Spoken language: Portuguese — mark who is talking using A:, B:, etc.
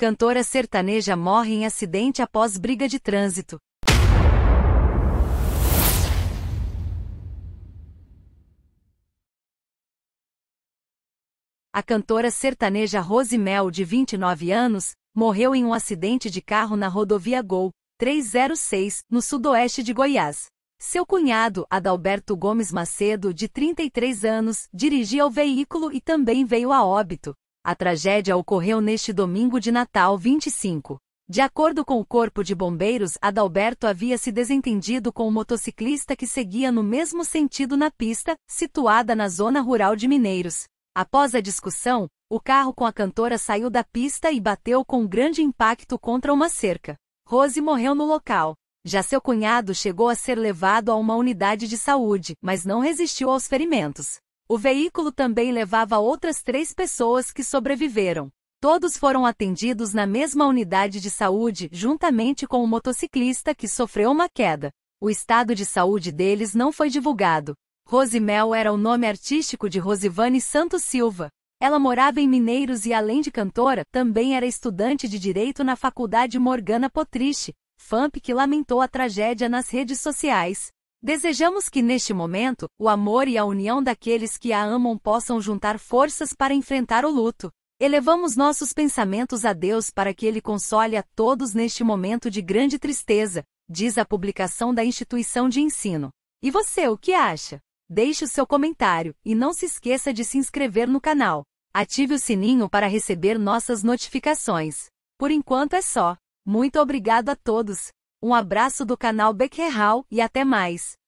A: Cantora sertaneja morre em acidente após briga de trânsito. A cantora sertaneja Rosimel, de 29 anos, morreu em um acidente de carro na rodovia Gol 306, no sudoeste de Goiás. Seu cunhado, Adalberto Gomes Macedo, de 33 anos, dirigia o veículo e também veio a óbito. A tragédia ocorreu neste domingo de Natal 25. De acordo com o Corpo de Bombeiros, Adalberto havia se desentendido com o um motociclista que seguia no mesmo sentido na pista, situada na zona rural de Mineiros. Após a discussão, o carro com a cantora saiu da pista e bateu com grande impacto contra uma cerca. Rose morreu no local. Já seu cunhado chegou a ser levado a uma unidade de saúde, mas não resistiu aos ferimentos. O veículo também levava outras três pessoas que sobreviveram. Todos foram atendidos na mesma unidade de saúde, juntamente com o motociclista que sofreu uma queda. O estado de saúde deles não foi divulgado. Rosimel era o nome artístico de Rosivane Santos Silva. Ela morava em Mineiros e, além de cantora, também era estudante de direito na Faculdade Morgana Potriche, FAMP que lamentou a tragédia nas redes sociais. Desejamos que neste momento, o amor e a união daqueles que a amam possam juntar forças para enfrentar o luto. Elevamos nossos pensamentos a Deus para que Ele console a todos neste momento de grande tristeza, diz a publicação da instituição de ensino. E você, o que acha? Deixe o seu comentário e não se esqueça de se inscrever no canal. Ative o sininho para receber nossas notificações. Por enquanto é só. Muito obrigado a todos. Um abraço do canal Becquerel e até mais!